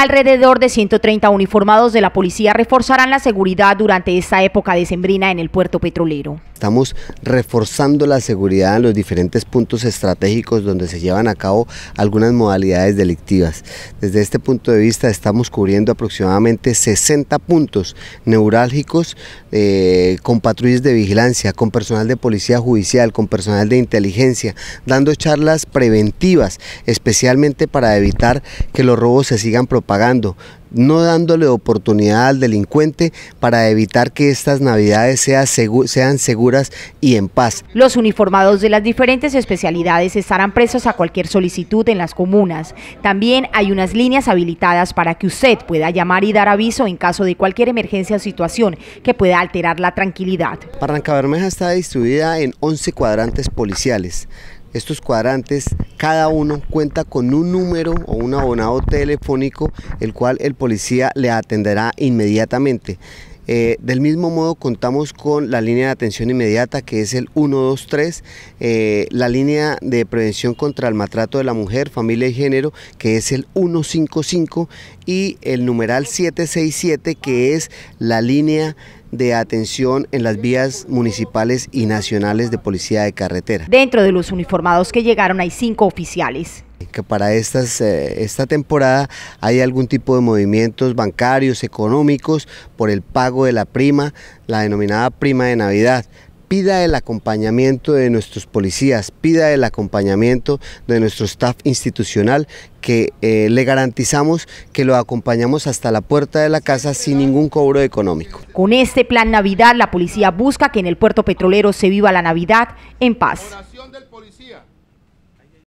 Alrededor de 130 uniformados de la policía reforzarán la seguridad durante esta época decembrina en el puerto petrolero. Estamos reforzando la seguridad en los diferentes puntos estratégicos donde se llevan a cabo algunas modalidades delictivas. Desde este punto de vista estamos cubriendo aproximadamente 60 puntos neurálgicos eh, con patrullas de vigilancia, con personal de policía judicial, con personal de inteligencia, dando charlas preventivas, especialmente para evitar que los robos se sigan propagando pagando, no dándole oportunidad al delincuente para evitar que estas navidades sean seguras y en paz. Los uniformados de las diferentes especialidades estarán presos a cualquier solicitud en las comunas. También hay unas líneas habilitadas para que usted pueda llamar y dar aviso en caso de cualquier emergencia o situación que pueda alterar la tranquilidad. Barranca Bermeja está distribuida en 11 cuadrantes policiales estos cuadrantes, cada uno cuenta con un número o un abonado telefónico, el cual el policía le atenderá inmediatamente. Eh, del mismo modo contamos con la línea de atención inmediata que es el 123, eh, la línea de prevención contra el maltrato de la mujer, familia y género que es el 155 y el numeral 767 que es la línea de atención en las vías municipales y nacionales de policía de carretera. Dentro de los uniformados que llegaron hay cinco oficiales que para estas, eh, esta temporada hay algún tipo de movimientos bancarios, económicos, por el pago de la prima, la denominada prima de Navidad pida el acompañamiento de nuestros policías, pida el acompañamiento de nuestro staff institucional que eh, le garantizamos que lo acompañamos hasta la puerta de la casa sin ningún cobro económico. Con este plan Navidad, la policía busca que en el puerto petrolero se viva la Navidad en paz.